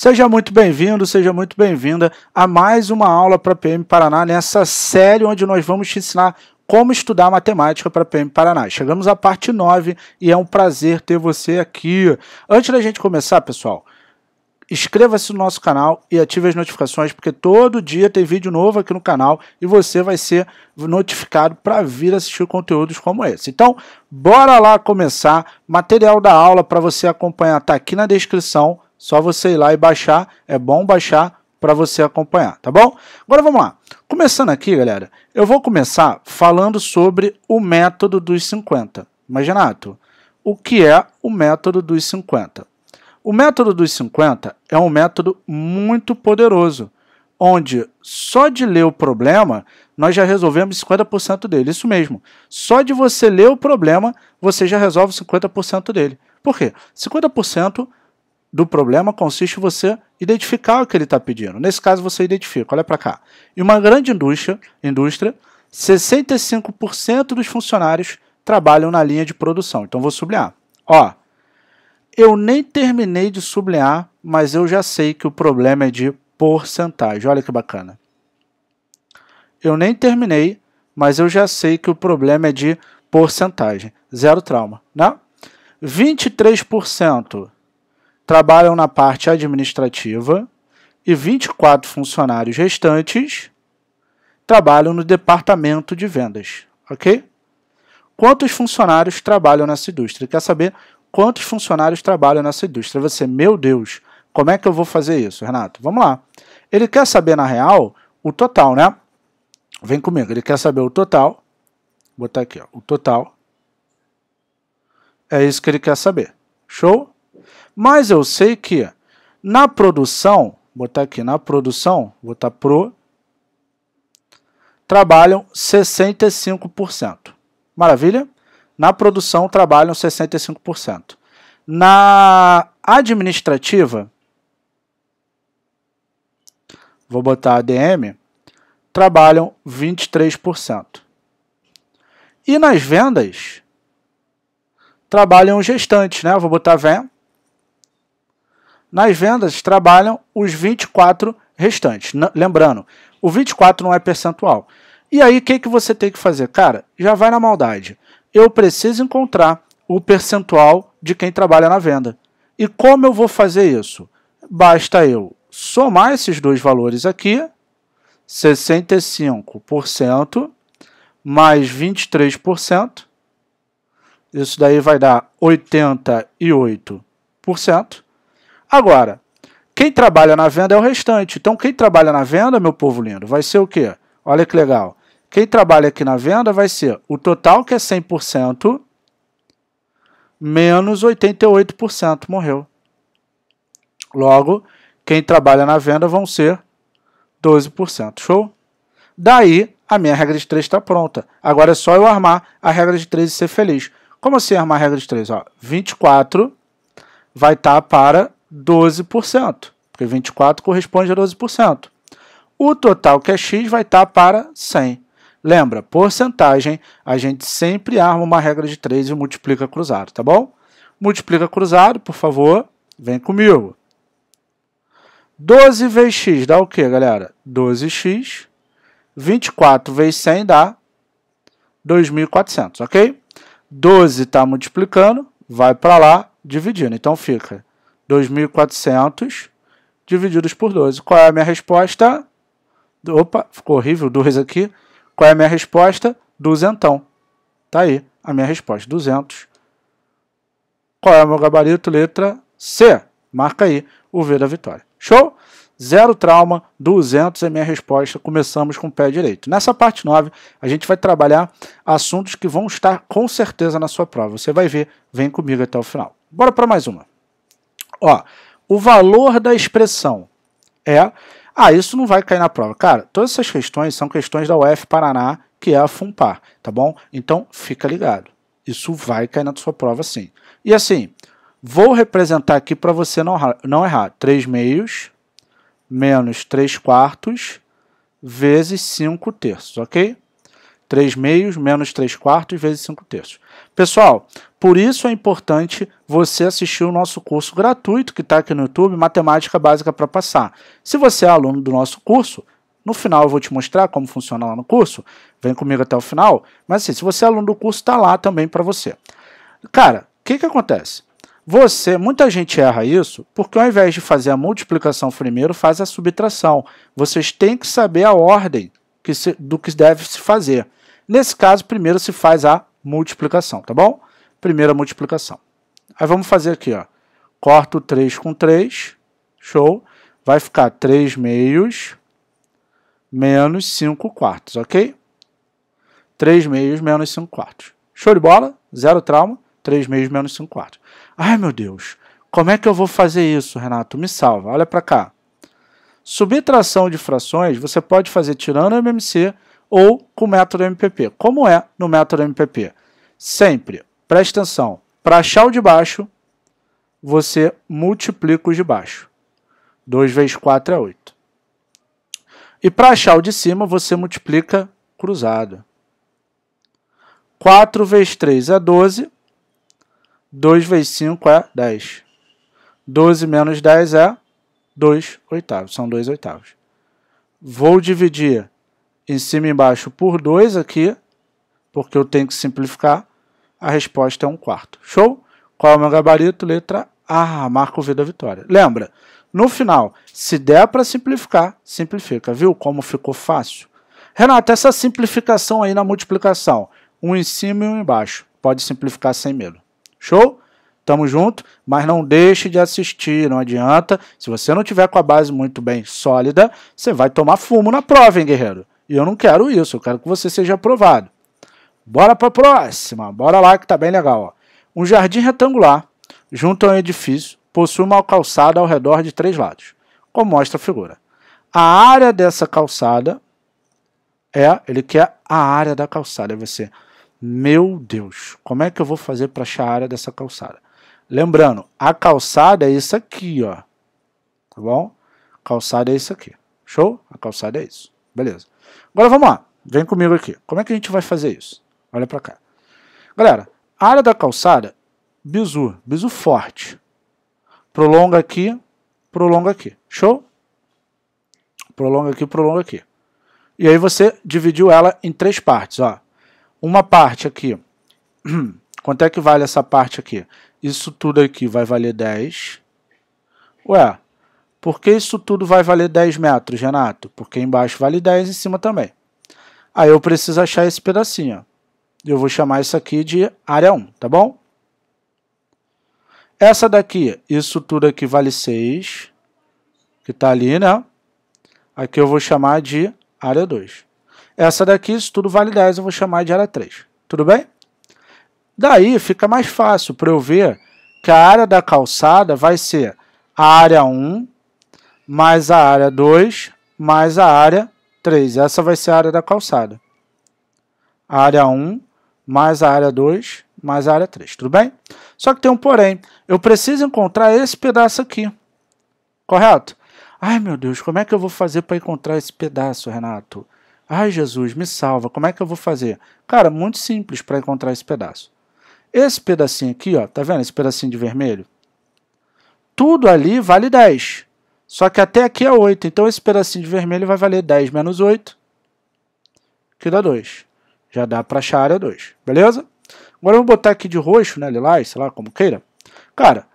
Seja muito bem-vindo, seja muito bem-vinda a mais uma aula para PM Paraná nessa série onde nós vamos te ensinar como estudar matemática para PM Paraná. Chegamos à parte 9 e é um prazer ter você aqui. Antes da gente começar, pessoal, inscreva-se no nosso canal e ative as notificações, porque todo dia tem vídeo novo aqui no canal e você vai ser notificado para vir assistir conteúdos como esse. Então, bora lá começar. Material da aula para você acompanhar está aqui na descrição só você ir lá e baixar, é bom baixar para você acompanhar, tá bom? Agora vamos lá. Começando aqui, galera, eu vou começar falando sobre o método dos 50. Imaginato, o que é o método dos 50? O método dos 50 é um método muito poderoso, onde só de ler o problema nós já resolvemos 50% dele. Isso mesmo. Só de você ler o problema você já resolve 50% dele. Por quê? 50% do problema consiste você identificar o que ele está pedindo. Nesse caso, você identifica, olha para cá. Em uma grande indústria, indústria 65% dos funcionários trabalham na linha de produção. Então, vou sublinhar. Ó, eu nem terminei de sublinhar, mas eu já sei que o problema é de porcentagem. Olha que bacana. Eu nem terminei, mas eu já sei que o problema é de porcentagem. Zero trauma, né? 23% trabalham na parte administrativa e 24 funcionários restantes trabalham no departamento de vendas, ok? Quantos funcionários trabalham nessa indústria? Quer saber quantos funcionários trabalham nessa indústria? Você, meu Deus, como é que eu vou fazer isso, Renato? Vamos lá. Ele quer saber, na real, o total, né? Vem comigo, ele quer saber o total. Vou botar aqui, ó, o total. É isso que ele quer saber. Show? Mas eu sei que na produção, botar aqui na produção, botar pro, trabalham 65%. Maravilha? Na produção trabalham 65%. Na administrativa, vou botar ADM, trabalham 23%. E nas vendas, trabalham gestantes, né? Vou botar VEM, nas vendas trabalham os 24 restantes. Lembrando, o 24 não é percentual. E aí, o que, que você tem que fazer? Cara, já vai na maldade. Eu preciso encontrar o percentual de quem trabalha na venda. E como eu vou fazer isso? Basta eu somar esses dois valores aqui, 65% mais 23%. Isso daí vai dar 88%. Agora, quem trabalha na venda é o restante. Então, quem trabalha na venda, meu povo lindo, vai ser o quê? Olha que legal. Quem trabalha aqui na venda vai ser o total, que é 100%, menos 88% morreu. Logo, quem trabalha na venda vão ser 12%. Show? Daí, a minha regra de 3 está pronta. Agora é só eu armar a regra de 3 e ser feliz. Como assim armar a regra de 3? Ó, 24 vai estar tá para 12%, porque 24 corresponde a 12%. O total que é x vai estar para 100. Lembra, porcentagem, a gente sempre arma uma regra de 3 e multiplica cruzado, tá bom? Multiplica cruzado, por favor, vem comigo. 12 vezes x dá o que, galera? 12x. 24 vezes 100 dá 2.400, ok? 12 está multiplicando, vai para lá, dividindo. Então, fica 2.400 divididos por 12. Qual é a minha resposta? Opa, ficou horrível, duas aqui. Qual é a minha resposta? Duzentão. Tá aí a minha resposta, 200. Qual é o meu gabarito? Letra C. Marca aí o V da vitória. Show? Zero trauma, 200 é minha resposta. Começamos com o pé direito. Nessa parte 9, a gente vai trabalhar assuntos que vão estar com certeza na sua prova. Você vai ver, vem comigo até o final. Bora para mais uma. Ó, o valor da expressão é. Ah, isso não vai cair na prova. Cara, todas essas questões são questões da UF Paraná, que é a FUNPAR, tá bom? Então, fica ligado. Isso vai cair na sua prova sim. E assim, vou representar aqui para você não, não errar. 3 meios menos 3 quartos vezes 5 terços, ok? 3 meios menos 3 quartos vezes 5 terços. Pessoal, por isso é importante você assistir o nosso curso gratuito que está aqui no YouTube, Matemática Básica para Passar. Se você é aluno do nosso curso, no final eu vou te mostrar como funciona lá no curso. Vem comigo até o final. Mas assim, se você é aluno do curso, está lá também para você. Cara, o que, que acontece? Você, muita gente erra isso porque ao invés de fazer a multiplicação primeiro, faz a subtração. Vocês têm que saber a ordem que se, do que deve se fazer. Nesse caso, primeiro se faz a multiplicação, tá bom? primeira multiplicação. Aí vamos fazer aqui, ó. Corto 3 com 3, show. Vai ficar 3 meios menos 5 quartos, ok? 3 meios menos 5 quartos. Show de bola, zero trauma, 3 meios menos 5 quartos. Ai, meu Deus, como é que eu vou fazer isso, Renato? Me salva, olha para cá. Subtração de frações você pode fazer tirando o MMC ou com o método MPP. Como é no método MPP? Sempre Presta atenção. Para achar o de baixo, você multiplica os de baixo. 2 vezes 4 é 8. E para achar o de cima, você multiplica cruzado. 4 vezes 3 é 12. 2 vezes 5 é 10. 12 menos 10 é 2 oitavos. São 2 oitavos. Vou dividir em cima e embaixo por 2 aqui, porque eu tenho que simplificar. A resposta é um quarto. Show? Qual é o meu gabarito? Letra A. Marco V da vitória. Lembra, no final, se der para simplificar, simplifica. Viu como ficou fácil? Renato, essa simplificação aí na multiplicação, um em cima e um embaixo, pode simplificar sem medo. Show? Tamo junto, mas não deixe de assistir, não adianta. Se você não tiver com a base muito bem sólida, você vai tomar fumo na prova, hein, guerreiro? E eu não quero isso, eu quero que você seja aprovado. Bora para a próxima. Bora lá que tá bem legal. Ó. Um jardim retangular, junto a um edifício, possui uma calçada ao redor de três lados, como mostra a figura. A área dessa calçada é, ele quer a área da calçada. Vai você, meu Deus, como é que eu vou fazer para achar a área dessa calçada? Lembrando, a calçada é isso aqui, ó. Tá bom? Calçada é isso aqui. Show? A calçada é isso. Beleza. Agora vamos lá. Vem comigo aqui. Como é que a gente vai fazer isso? Olha para cá. Galera, a área da calçada, bizu, bizu forte. Prolonga aqui, prolonga aqui. Show? Prolonga aqui, prolonga aqui. E aí você dividiu ela em três partes, ó. Uma parte aqui. Quanto é que vale essa parte aqui? Isso tudo aqui vai valer 10. Ué, por que isso tudo vai valer 10 metros, Renato? Porque embaixo vale 10 em cima também. Aí eu preciso achar esse pedacinho. Ó. Eu vou chamar isso aqui de área 1, tá bom? Essa daqui, isso tudo aqui vale 6, que está ali, né? Aqui eu vou chamar de área 2. Essa daqui, isso tudo vale 10, eu vou chamar de área 3. Tudo bem? Daí fica mais fácil para eu ver que a área da calçada vai ser a área 1 mais a área 2 mais a área 3. Essa vai ser a área da calçada. A área 1 mais a área 2, mais a área 3, tudo bem? Só que tem um porém, eu preciso encontrar esse pedaço aqui, correto? Ai meu Deus, como é que eu vou fazer para encontrar esse pedaço, Renato? Ai Jesus, me salva, como é que eu vou fazer? Cara, muito simples para encontrar esse pedaço. Esse pedacinho aqui, ó, tá vendo esse pedacinho de vermelho? Tudo ali vale 10. Só que até aqui é 8, então esse pedacinho de vermelho vai valer 10 menos 8, que dá 2. Já dá para achar a área 2, beleza? Agora eu vou botar aqui de roxo, né, lilás, sei lá, como queira. Cara,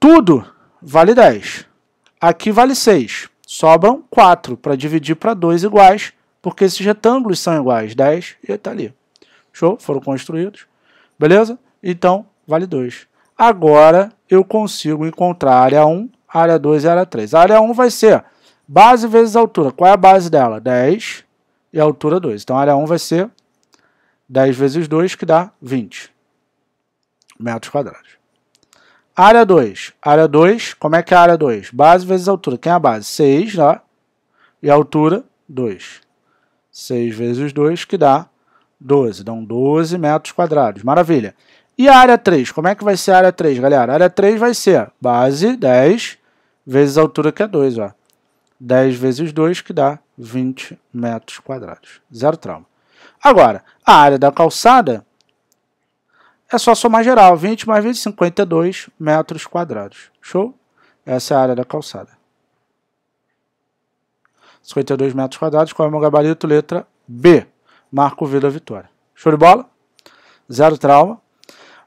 tudo vale 10. Aqui vale 6. Sobram 4 para dividir para 2 iguais, porque esses retângulos são iguais. 10 e está ali. Show? Foram construídos. Beleza? Então, vale 2. Agora eu consigo encontrar a área 1, a área 2 e a área 3. A área 1 vai ser base vezes altura. Qual é a base dela? 10 e a altura 2. Então a área 1 vai ser 10 vezes 2, que dá 20 metros quadrados. Área 2. Área 2, como é que é a área 2? Base vezes altura. Quem é a base? 6, né? E a altura, 2. 6 vezes 2, que dá 12. Então, 12 metros quadrados. Maravilha. E a área 3? Como é que vai ser a área 3, galera? A área 3 vai ser base, 10, vezes a altura, que é 2. Ó. 10 vezes 2, que dá 20 metros quadrados. Zero trauma. Agora, a área da calçada é só somar geral. 20 mais 20, 52 metros quadrados. Show? Essa é a área da calçada. 52 metros quadrados. Qual é o meu gabarito? Letra B. Marco Vila vitória. Show de bola? Zero trauma.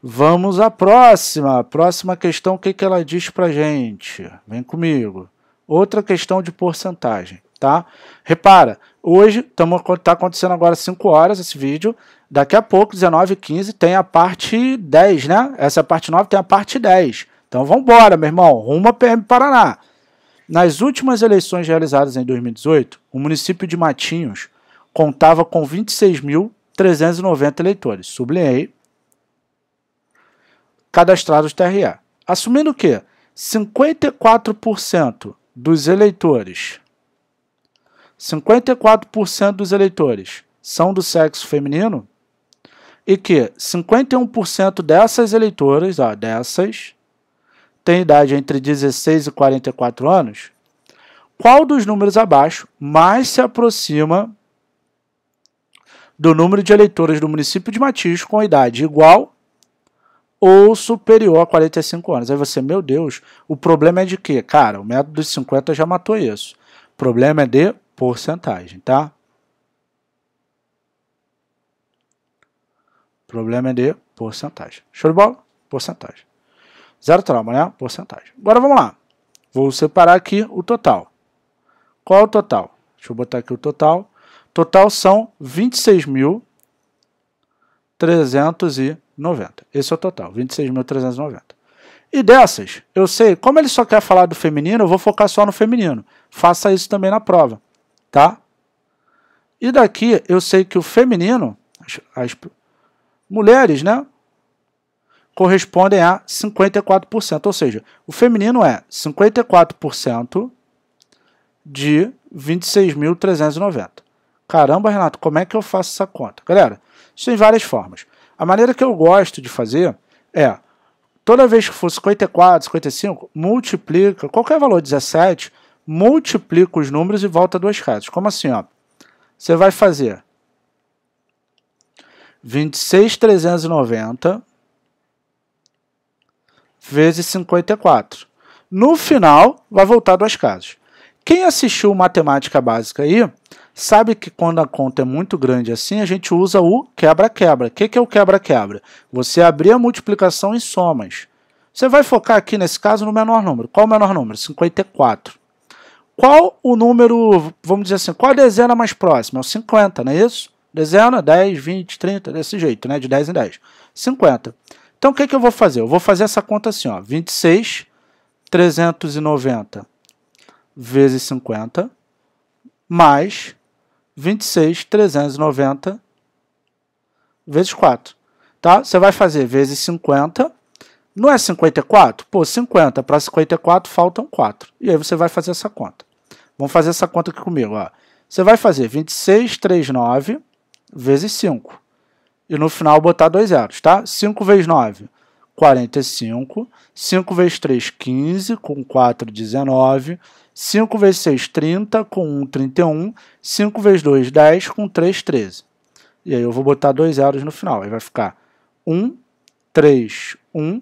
Vamos à próxima. Próxima questão, o que, que ela diz pra gente? Vem comigo. Outra questão de porcentagem tá? Repara, hoje está acontecendo agora 5 horas esse vídeo, daqui a pouco, 19h15, tem a parte 10, né? Essa é parte 9, tem a parte 10. Então vambora, meu irmão, rumo a PM Paraná. Nas últimas eleições realizadas em 2018, o município de Matinhos contava com 26.390 eleitores, sublinhei, cadastrados TRE. Assumindo que 54% dos eleitores 54% dos eleitores são do sexo feminino e que 51% dessas eleitoras, ó, dessas, têm idade entre 16 e 44 anos, qual dos números abaixo mais se aproxima do número de eleitores do município de Matiz com idade igual ou superior a 45 anos? Aí você, meu Deus, o problema é de quê? Cara, o método dos 50 já matou isso. O problema é de porcentagem, tá? Problema é de porcentagem. Show de bola? Porcentagem. Zero trauma, né? Porcentagem. Agora vamos lá. Vou separar aqui o total. Qual é o total? Deixa eu botar aqui o total. Total são 26.390. Esse é o total, 26.390. E dessas, eu sei, como ele só quer falar do feminino, eu vou focar só no feminino. Faça isso também na prova tá? E daqui eu sei que o feminino, as, as mulheres, né? Correspondem a 54%. Ou seja, o feminino é 54% de 26.390. Caramba, Renato, como é que eu faço essa conta? Galera, isso tem várias formas. A maneira que eu gosto de fazer é, toda vez que for 54, 55, multiplica qualquer valor 17 multiplica os números e volta duas casas. Como assim? Ó? Você vai fazer 26,390 vezes 54. No final, vai voltar duas casas. Quem assistiu Matemática Básica aí, sabe que quando a conta é muito grande assim, a gente usa o quebra-quebra. O que, que é o quebra-quebra? Você abrir a multiplicação em somas. Você vai focar aqui, nesse caso, no menor número. Qual o menor número? 54 qual o número, vamos dizer assim, qual a dezena mais próxima? É o 50, não é isso? Dezena, 10, 20, 30, desse jeito, né? De 10 em 10. 50. Então, o que, é que eu vou fazer? Eu vou fazer essa conta assim, ó. 26, 390 vezes 50, mais 26, 390 vezes 4. Tá? Você vai fazer vezes 50, não é 54? Pô, 50 para 54 faltam 4. E aí você vai fazer essa conta. Vamos fazer essa conta aqui comigo. Ó. Você vai fazer 2639 vezes 5. E no final botar dois zeros, tá? 5 vezes 9, 45. 5 vezes 3, 15. Com 4, 19. 5 vezes 6, 30. Com 1, 31. 5 vezes 2, 10. Com 3, 13. E aí eu vou botar dois zeros no final. Aí vai ficar 1, 3, 1.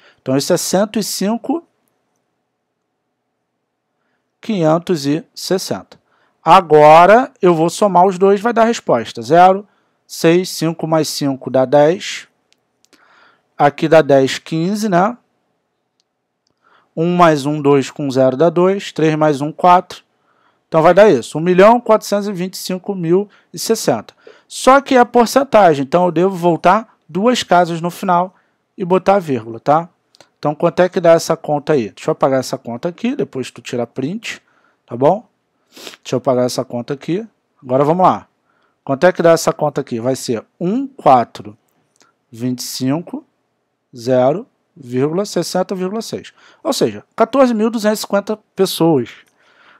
Então, isso é 105 560. Agora eu vou somar os dois, vai dar a resposta. 0, 6, 5 mais 5 dá 10. Aqui dá 10, 15, né? 1 mais 1, 2 com 0 dá 2. 3 mais 1, 4. Então vai dar isso, 1 milhão 425 mil e 60. Só que é a porcentagem, então eu devo voltar duas casas no final e botar vírgula, tá? Então, quanto é que dá essa conta aí? Deixa eu apagar essa conta aqui, depois tu tira print, tá bom? Deixa eu apagar essa conta aqui. Agora vamos lá. Quanto é que dá essa conta aqui? Vai ser 1, 4, 25, 0, 60,6. Ou seja, 14.250 pessoas.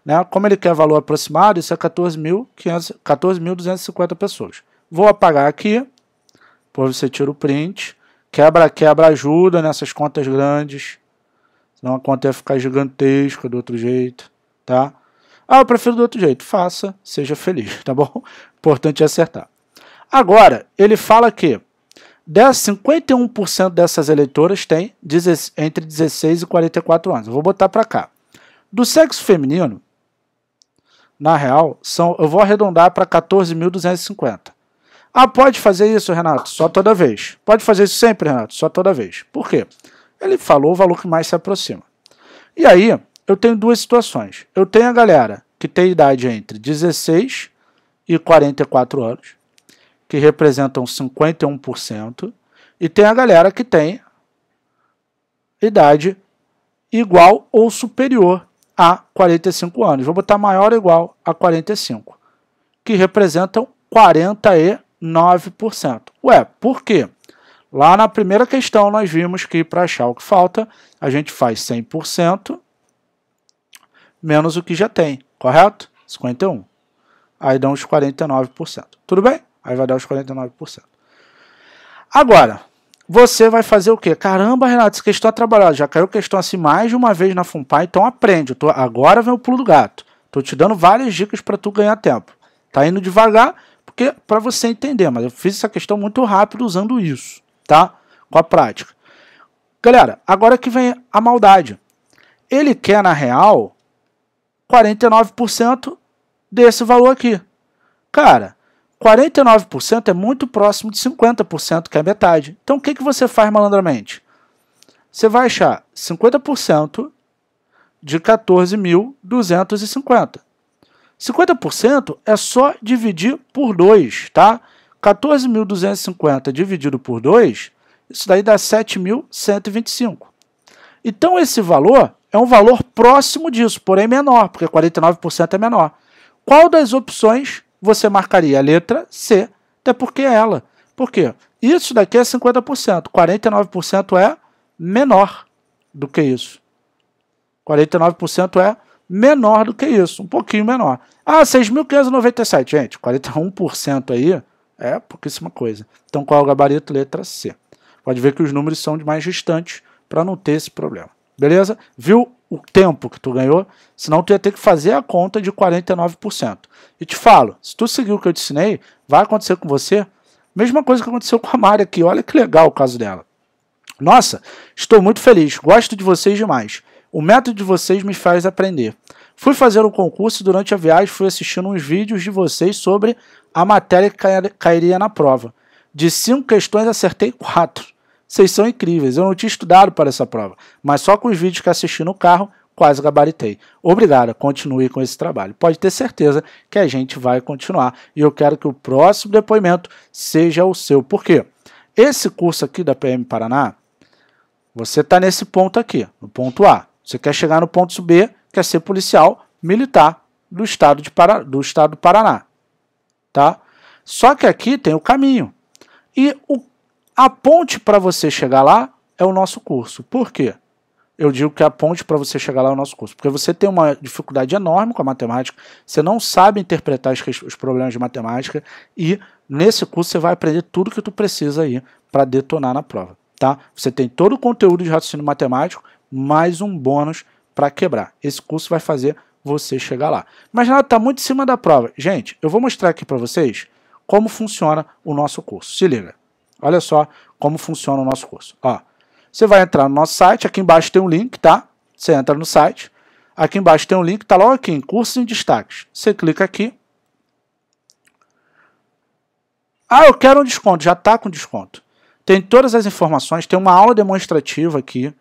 Né? Como ele quer valor aproximado, isso é 14.250 14 pessoas. Vou apagar aqui. Depois você tira o print. Quebra-quebra ajuda nessas contas grandes. Senão a conta ia ficar gigantesca do outro jeito, tá? Ah, eu prefiro do outro jeito. Faça, seja feliz, tá bom? Importante é acertar. Agora, ele fala que 51% dessas eleitoras têm entre 16 e 44 anos. Eu vou botar para cá. Do sexo feminino, na real, são, eu vou arredondar para 14.250. Ah, pode fazer isso, Renato, só toda vez. Pode fazer isso sempre, Renato, só toda vez. Por quê? Ele falou o valor que mais se aproxima. E aí, eu tenho duas situações. Eu tenho a galera que tem idade entre 16 e 44 anos, que representam 51%, e tem a galera que tem idade igual ou superior a 45 anos. Vou botar maior ou igual a 45, que representam 40 e 9%. Ué, por quê? Lá na primeira questão nós vimos que para achar o que falta, a gente faz 100% menos o que já tem, correto? 51. Aí dá uns 49%. Tudo bem? Aí vai dar uns 49%. Agora, você vai fazer o quê? Caramba, Renato, essa questão é trabalhada. Já caiu questão assim mais de uma vez na FUNPAI, então aprende. Tô, agora vem o pulo do gato. Estou te dando várias dicas para tu ganhar tempo. Tá indo devagar, porque para você entender, mas eu fiz essa questão muito rápido usando isso, tá? Com a prática. Galera, agora que vem a maldade. Ele quer na real 49% desse valor aqui. Cara, 49% é muito próximo de 50%, que é metade. Então o que, que você faz malandramente? Você vai achar 50% de 14.250. 50% é só dividir por 2, tá? 14.250 dividido por 2, isso daí dá 7.125. Então esse valor é um valor próximo disso, porém menor, porque 49% é menor. Qual das opções você marcaria? A letra C, até porque é ela. Por quê? Isso daqui é 50%, 49% é menor do que isso. 49% é menor do que isso, um pouquinho menor. Ah, 6.597, gente, 41% aí é pouquíssima coisa. Então qual é o gabarito? Letra C. Pode ver que os números são de mais distantes para não ter esse problema. Beleza? Viu o tempo que tu ganhou? Senão tu ia ter que fazer a conta de 49%. E te falo, se tu seguir o que eu te ensinei, vai acontecer com você mesma coisa que aconteceu com a Mari aqui. Olha que legal o caso dela. Nossa, estou muito feliz, gosto de vocês demais. O método de vocês me faz aprender. Fui fazer um concurso e durante a viagem fui assistindo uns vídeos de vocês sobre a matéria que cairia na prova. De cinco questões acertei quatro. Vocês são incríveis. Eu não tinha estudado para essa prova, mas só com os vídeos que assisti no carro quase gabaritei. Obrigado, continue com esse trabalho. Pode ter certeza que a gente vai continuar e eu quero que o próximo depoimento seja o seu. Por quê? Esse curso aqui da PM Paraná, você está nesse ponto aqui, no ponto A. Você quer chegar no ponto B, quer ser policial militar do estado, de para do estado do Paraná. Tá? Só que aqui tem o caminho. E o, a ponte para você chegar lá é o nosso curso. Por quê? Eu digo que a ponte para você chegar lá é o nosso curso. Porque você tem uma dificuldade enorme com a matemática, você não sabe interpretar os, os problemas de matemática, e nesse curso você vai aprender tudo que tu precisa aí para detonar na prova. Tá? Você tem todo o conteúdo de raciocínio matemático, mais um bônus para quebrar. Esse curso vai fazer você chegar lá. Mas nada está muito em cima da prova. Gente, eu vou mostrar aqui para vocês como funciona o nosso curso. Se liga. Olha só como funciona o nosso curso. Ó, você vai entrar no nosso site, aqui embaixo tem um link, tá? Você entra no site, aqui embaixo tem um link, tá logo aqui em cursos em destaques. Você clica aqui. Ah, eu quero um desconto, já tá com desconto. Tem todas as informações, tem uma aula demonstrativa aqui,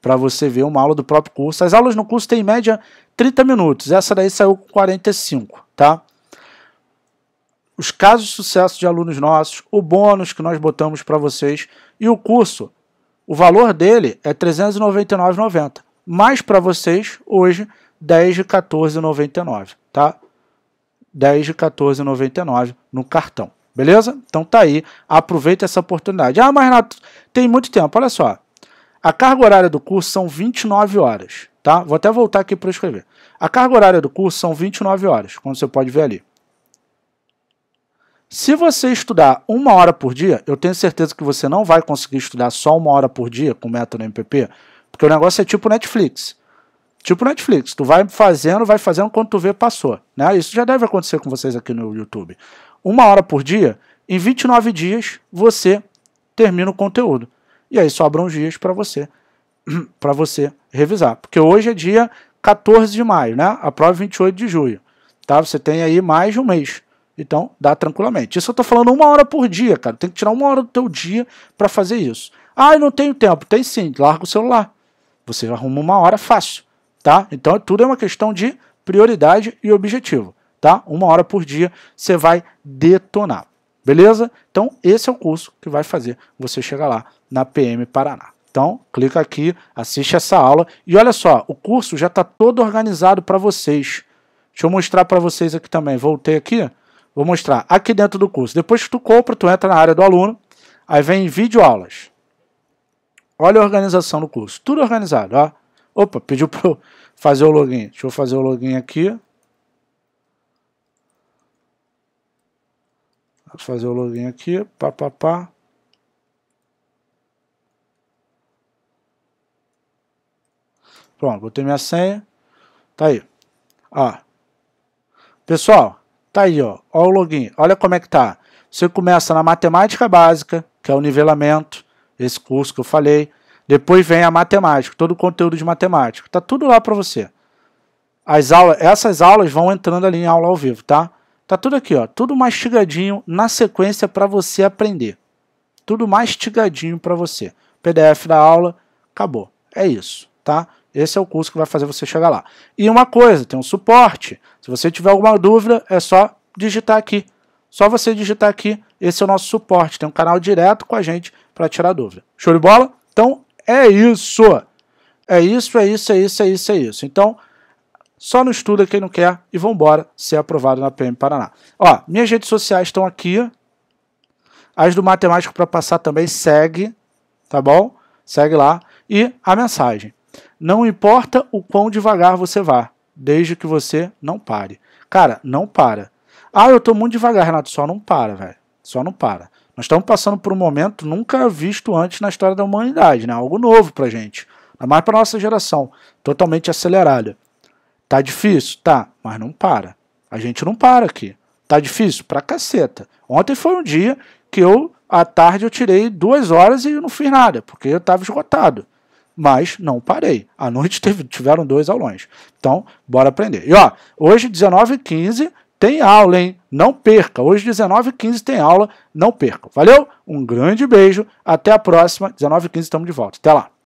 para você ver uma aula do próprio curso. As aulas no curso têm em média 30 minutos, essa daí saiu com 45, tá? Os casos de sucesso de alunos nossos, o bônus que nós botamos para vocês e o curso, o valor dele é R$ 399,90, mais para vocês hoje 10 de tá? 10 de no cartão. Beleza? Então tá aí, aproveita essa oportunidade. Ah, mas Renato, tem muito tempo, olha só. A carga horária do curso são 29 horas, tá? Vou até voltar aqui para escrever. A carga horária do curso são 29 horas, como você pode ver ali. Se você estudar uma hora por dia, eu tenho certeza que você não vai conseguir estudar só uma hora por dia com o método MPP, porque o negócio é tipo Netflix. Tipo Netflix, tu vai fazendo, vai fazendo, quando tu vê, passou. Né? Isso já deve acontecer com vocês aqui no YouTube. Uma hora por dia, em 29 dias, você termina o conteúdo. E aí sobram dias para você para você revisar. Porque hoje é dia 14 de maio, né? A prova é 28 de julho. Tá? Você tem aí mais de um mês. Então, dá tranquilamente. Isso eu tô falando uma hora por dia, cara. Tem que tirar uma hora do teu dia para fazer isso. Ah, eu não tenho tempo. Tem sim, larga o celular. Você arruma uma hora fácil, tá? Então, tudo é uma questão de prioridade e objetivo, tá? Uma hora por dia você vai detonar. Beleza? Então, esse é o curso que vai fazer você chegar lá na PM Paraná. Então, clica aqui, assiste essa aula e olha só, o curso já está todo organizado para vocês. Deixa eu mostrar para vocês aqui também. Voltei aqui, vou mostrar aqui dentro do curso. Depois que tu compra, tu entra na área do aluno, aí vem vídeo aulas. Olha a organização do curso, tudo organizado, ó. Opa, pediu para eu fazer o login. Deixa eu fazer o login aqui. fazer o login aqui, pá, pá, pá. Pronto, botei minha senha. Tá aí. Ó. Pessoal, tá aí, ó. Ó o login. Olha como é que tá. Você começa na matemática básica, que é o nivelamento, esse curso que eu falei. Depois vem a matemática, todo o conteúdo de matemática. Tá tudo lá para você. As aulas, essas aulas vão entrando ali em aula ao vivo, tá? Tá tudo aqui, ó, tudo mastigadinho na sequência para você aprender. Tudo mastigadinho para você. PDF da aula, acabou. É isso, tá? Esse é o curso que vai fazer você chegar lá. E uma coisa, tem um suporte. Se você tiver alguma dúvida, é só digitar aqui. Só você digitar aqui, esse é o nosso suporte. Tem um canal direto com a gente para tirar dúvida. Show de bola? Então é isso. É isso, é isso, é isso, é isso, é isso. Então, só não estuda quem não quer e vambora ser aprovado na PM Paraná. Ó, minhas redes sociais estão aqui. As do Matemático para passar também segue, tá bom? Segue lá. E a mensagem. Não importa o quão devagar você vá, desde que você não pare. Cara, não para. Ah, eu tô muito devagar, Renato. Só não para, velho. Só não para. Nós estamos passando por um momento nunca visto antes na história da humanidade, né? Algo novo pra gente. Ainda mais pra nossa geração. Totalmente acelerada. Tá difícil? Tá, mas não para. A gente não para aqui. Tá difícil? Pra caceta. Ontem foi um dia que eu, à tarde, eu tirei duas horas e não fiz nada, porque eu estava esgotado. Mas não parei. À noite teve, tiveram dois aulões. Então, bora aprender. E ó, hoje, 19h15, tem aula, hein? Não perca. Hoje, 19h15, tem aula. Não perca. Valeu? Um grande beijo. Até a próxima. 19h15, estamos de volta. Até lá.